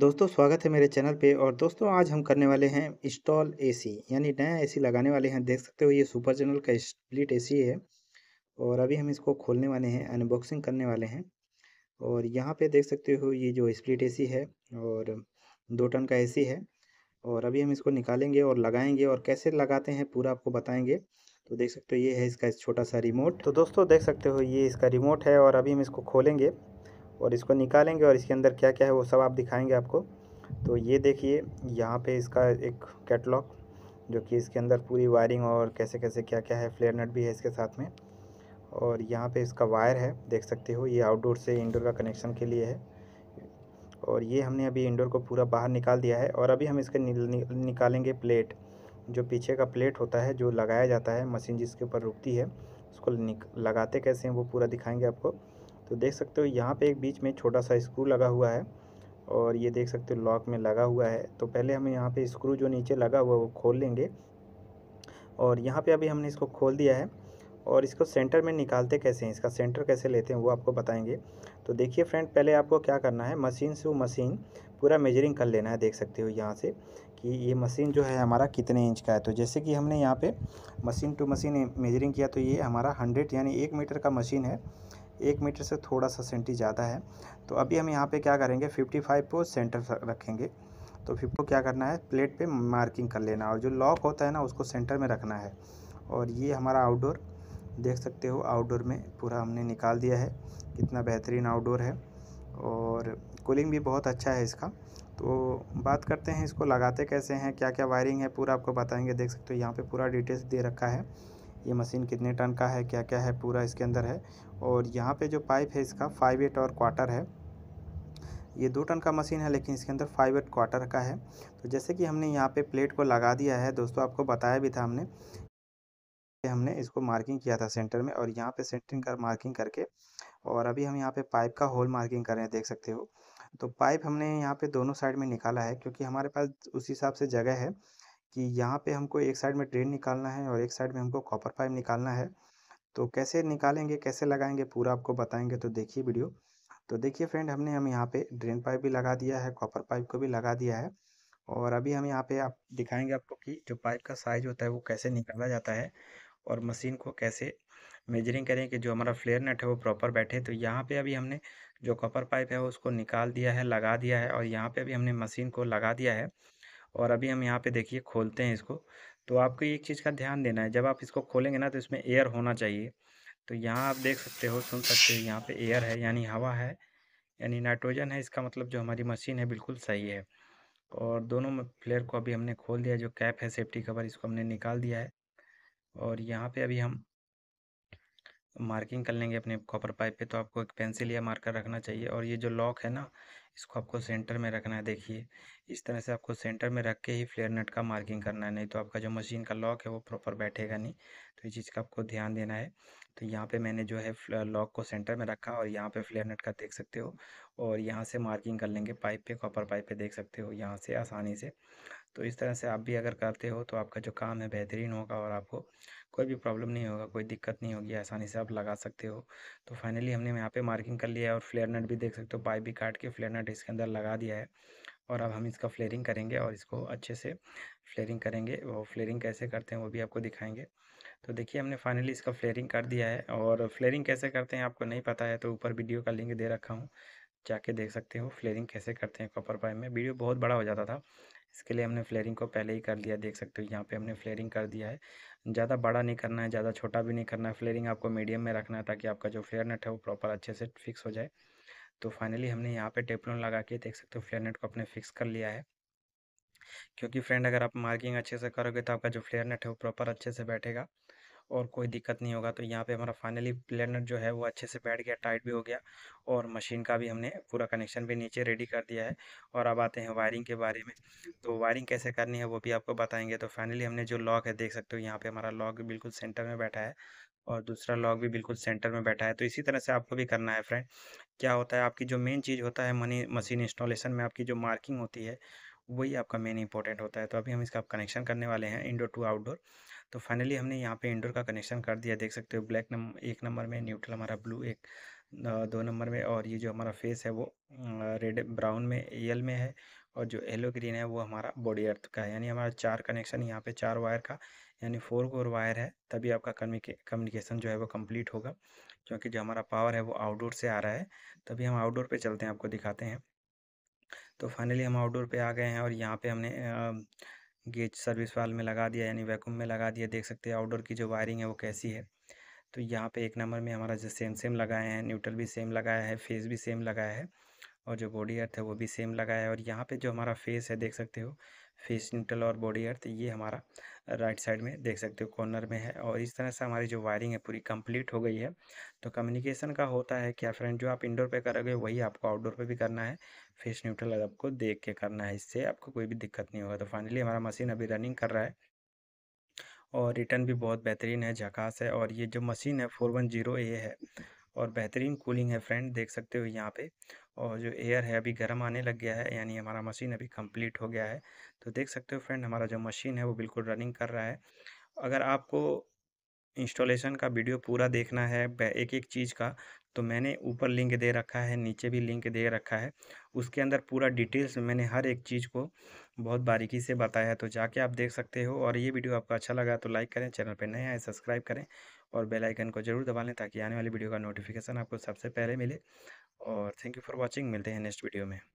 दोस्तों स्वागत है मेरे चैनल पे और दोस्तों आज हम करने वाले हैं इंस्टॉल एसी यानी नया एसी लगाने वाले हैं देख सकते हो ये सुपर जनरल का स्प्लिट एसी है और अभी हम इसको खोलने वाले हैं अनबॉक्सिंग करने वाले हैं और यहाँ पे देख सकते हो ये जो स्प्लिट एसी है और दो टन का ए है और अभी हम इसको निकालेंगे और लगाएंगे और कैसे लगाते हैं पूरा आपको बताएँगे तो देख सकते हो ये है इसका छोटा सा रिमोट तो दोस्तों देख सकते हो ये इसका रिमोट है और अभी हम इसको खोलेंगे और इसको निकालेंगे और इसके अंदर क्या क्या है वो सब आप दिखाएंगे आपको तो ये देखिए यहाँ पे इसका एक कैटलॉग जो कि इसके अंदर पूरी वायरिंग और कैसे कैसे क्या क्या है फ्लेयर नट भी है इसके साथ में और यहाँ पे इसका वायर है देख सकते हो ये आउटडोर से इंडोर का कनेक्शन के लिए है और ये हमने अभी इंडोर को पूरा बाहर निकाल दिया है और अभी हम इसके निकालेंगे प्लेट जो पीछे का प्लेट होता है जो लगाया जाता है मशीन जिसके ऊपर रुकती है उसको लगाते कैसे हैं वो पूरा दिखाएंगे आपको तो देख सकते हो यहाँ पे एक बीच में छोटा सा स्क्रू लगा हुआ है और ये देख सकते हो लॉक में लगा हुआ है तो पहले हम यहाँ पे स्क्रू जो नीचे लगा हुआ वो खोल लेंगे और यहाँ पे अभी हमने इसको खोल दिया है और इसको सेंटर में निकालते कैसे हैं इसका सेंटर कैसे लेते हैं वो आपको बताएंगे तो देखिए फ्रेंड पहले आपको क्या करना है मशीन से मशीन पूरा मेजरिंग कर लेना है देख सकते हो यहाँ से कि ये मशीन जो है हमारा कितने इंच का है तो जैसे कि हमने यहाँ पे मशीन टू मशीन मेजरिंग किया तो ये हमारा हंड्रेड यानी एक मीटर का मशीन है एक मीटर से थोड़ा सा सेंटी ज़्यादा है तो अभी हम यहाँ पे क्या करेंगे 55 को सेंटर रखेंगे तो फिफ्टी को क्या करना है प्लेट पे मार्किंग कर लेना और जो लॉक होता है ना उसको सेंटर में रखना है और ये हमारा आउटडोर देख सकते हो आउटडोर में पूरा हमने निकाल दिया है कितना बेहतरीन आउटडोर है और कूलिंग भी बहुत अच्छा है इसका तो बात करते हैं इसको लगाते कैसे हैं क्या क्या वायरिंग है पूरा आपको बताएंगे देख सकते हो यहाँ पे पूरा डिटेल्स दे रखा है ये मशीन कितने टन का है क्या क्या है पूरा इसके अंदर है और यहाँ पे जो पाइप है इसका फाइव एट और क्वार्टर है ये दो टन का मशीन है लेकिन इसके अंदर फाइव एट क्वार्टर का है तो जैसे कि हमने यहाँ पे प्लेट को लगा दिया है दोस्तों आपको बताया भी था हमने हमने इसको मार्किंग किया था सेंटर में और यहाँ पे सेंटरिंग कर मार्किंग करके और अभी हम यहाँ पर पाइप का होल मार्किंग कर रहे हैं देख सकते हो तो पाइप हमने यहाँ पे दोनों साइड में निकाला है क्योंकि हमारे पास उस हिसाब से जगह है कि यहाँ पे हमको एक साइड में ड्रेन निकालना है और एक साइड में हमको कॉपर पाइप निकालना है तो कैसे निकालेंगे कैसे लगाएंगे पूरा आपको बताएंगे तो देखिए वीडियो तो देखिए फ्रेंड हमने हम यहाँ पे ड्रेन पाइप भी लगा दिया है कॉपर पाइप को भी लगा दिया है और अभी हम यहाँ पे आप दिखाएंगे आपको कि जो पाइप का साइज होता है वो कैसे निकाला जाता है और मशीन को कैसे मेजरिंग करें कि जो हमारा फ्लेयर नेट है वो प्रॉपर बैठे तो यहाँ पे अभी हमने जो कॉपर पाइप है उसको निकाल दिया है लगा दिया है और यहाँ पे अभी हमने मशीन को लगा दिया है और अभी हम यहाँ पे देखिए खोलते हैं इसको तो आपको एक चीज़ का ध्यान देना है जब आप इसको खोलेंगे ना तो इसमें एयर होना चाहिए तो यहाँ आप देख सकते हो सुन सकते हो यहाँ पे एयर है यानी हवा है यानी नाइट्रोजन है इसका मतलब जो हमारी मशीन है बिल्कुल सही है और दोनों फ्लेयर को अभी हमने खोल दिया जो कैप है सेफ्टी कवर इसको हमने निकाल दिया है और यहाँ पर अभी हम मार्किंग कर लेंगे अपने कॉपर पाइप पे तो आपको एक पेंसिल या मार्कर रखना चाहिए और ये जो लॉक है ना इसको आपको सेंटर में रखना है देखिए इस तरह से आपको सेंटर में रख के ही फ्लेयर नट का मार्किंग करना है नहीं तो आपका जो मशीन का लॉक है वो प्रॉपर बैठेगा नहीं तो इस चीज़ का आपको ध्यान देना है तो यहाँ पे मैंने जो है लॉक को सेंटर में रखा और यहाँ पे फ्लेयर नट का देख सकते हो और यहाँ से मार्किंग कर लेंगे पाइप पे कॉपर पाइप पे देख सकते हो यहाँ से आसानी से तो इस तरह से आप भी अगर करते हो तो आपका जो काम है बेहतरीन होगा और आपको कोई भी प्रॉब्लम नहीं होगा कोई दिक्कत नहीं होगी आसानी से आप लगा सकते हो तो फाइनली हमने यहाँ पे मार्किंग कर लिया है और फ्लेयर नट भी देख सकते हो पाइप भी काट के फ्लेयर नट इसके अंदर लगा दिया है और अब हम इसका फ्लेयरिंग करेंगे और इसको अच्छे से फ्लेयरिंग करेंगे वो फ्लेयरिंग कैसे करते हैं वो भी आपको दिखाएंगे तो देखिए हमने फाइनली इसका फ्लेयरिंग कर दिया है और फ्लेयरिंग कैसे करते हैं आपको नहीं पता है तो ऊपर वीडियो का लिंक दे रखा हूँ जाके देख सकते हो फ्लेयरिंग कैसे करते हैं कॉपर पाइप में वीडियो बहुत बड़ा हो जाता था इसके लिए हमने फ्लेयरिंग को पहले ही कर दिया देख सकते हो यहाँ पे हमने फ्लेयरिंग कर दिया है ज़्यादा बड़ा नहीं करना है ज़्यादा छोटा भी नहीं करना है फ्लेयरिंग आपको मीडियम में रखना है ताकि आपका जो फ्लेयर नेट है वो प्रॉपर अच्छे से फिक्स हो जाए तो फाइनली हमने यहाँ पे टेपलोन लगा के देख सकते हो फ्लेयर नेट को अपने फिक्स कर लिया है क्योंकि फ्रेंड अगर आप मार्किंग अच्छे से करोगे तो आपका जो फ्लेयर नेट है वो प्रॉपर अच्छे से बैठेगा और कोई दिक्कत नहीं होगा तो यहाँ पे हमारा फाइनली प्लेनर जो है वो अच्छे से बैठ गया टाइट भी हो गया और मशीन का भी हमने पूरा कनेक्शन भी नीचे रेडी कर दिया है और अब आते हैं वायरिंग के बारे में तो वायरिंग कैसे करनी है वो भी आपको बताएंगे तो फाइनली हमने जो लॉक है देख सकते हो यहाँ पर हमारा लॉक बिल्कुल सेंटर में बैठा है और दूसरा लॉक भी बिल्कुल सेंटर में बैठा है तो इसी तरह से आपको भी करना है फ्रेंड क्या होता है आपकी जो मेन चीज़ होता है मनी मशीन इंस्टॉलेशन में आपकी जो मार्किंग होती है वही आपका मेन इंपॉर्टेंट होता है तो अभी हम इसका कनेक्शन करने वाले हैं इंडोर टू आउटडोर तो फाइनली हमने यहाँ पे इंडोर का कनेक्शन कर दिया देख सकते हो ब्लैक नंबर एक नंबर में न्यूट्रल हमारा ब्लू एक दो नंबर में और ये जो हमारा फेस है वो रेड ब्राउन में एल में है और जो येलो ग्रीन है वो हमारा बॉडी अर्थ का है यानी हमारा चार कनेक्शन यहाँ पे चार वायर का यानी फोर कोर वायर है तभी आपका कम्युनिकेशन जो है वो कंप्लीट होगा क्योंकि जो हमारा पावर है वो आउटडोर से आ रहा है तभी हम आउटडोर पे चलते हैं आपको दिखाते हैं तो फाइनली हम आउटडोर पे आ गए हैं और यहाँ पे हमने गेज सर्विस वाल में लगा दिया यानी वैक्यूम में लगा दिया देख सकते हैं आउटडोर की जो वायरिंग है वो कैसी है तो यहाँ पे एक नंबर में हमारा जो सेम सेम लगाया है न्यूट्रल भी सेम लगाया है फेस भी सेम लगाया है और जो बॉडी अर्थ है वो भी सेम लगाया है और यहाँ पे जो हमारा फेस है देख सकते हो फेस न्यूट्रल और बॉडी अर्थ ये हमारा राइट साइड में देख सकते हो कॉर्नर में है और इस तरह से हमारी जो वायरिंग है पूरी कंप्लीट हो गई है तो कम्युनिकेशन का होता है क्या फ्रेंड जो आप इंडोर पे करोगे वही आपको आउटडोर पे भी करना है फेस न्यूट्रल आपको देख के करना है इससे आपको कोई भी दिक्कत नहीं होगा तो फाइनली हमारा मशीन अभी रनिंग कर रहा है और रिटर्न भी बहुत बेहतरीन है झकास है और ये जो मशीन है फोर वन जीरो ए है और बेहतरीन कूलिंग है फ्रेंड देख सकते हो यहाँ पे और जो एयर है अभी गर्म आने लग गया है यानी हमारा मशीन अभी कंप्लीट हो गया है तो देख सकते हो फ्रेंड हमारा जो मशीन है वो बिल्कुल रनिंग कर रहा है अगर आपको इंस्टॉलेशन का वीडियो पूरा देखना है एक एक चीज़ का तो मैंने ऊपर लिंक दे रखा है नीचे भी लिंक दे रखा है उसके अंदर पूरा डिटेल्स मैंने हर एक चीज़ को बहुत बारीकी से बताया है तो जाके आप देख सकते हो और ये वीडियो आपको अच्छा लगा तो लाइक करें चैनल पर नए आए सब्सक्राइब करें और बेल आइकन को जरूर दबा लें ताकि आने वाली वीडियो का नोटिफिकेशन आपको सबसे पहले मिले और थैंक यू फॉर वॉचिंग मिलते हैं नेक्स्ट वीडियो में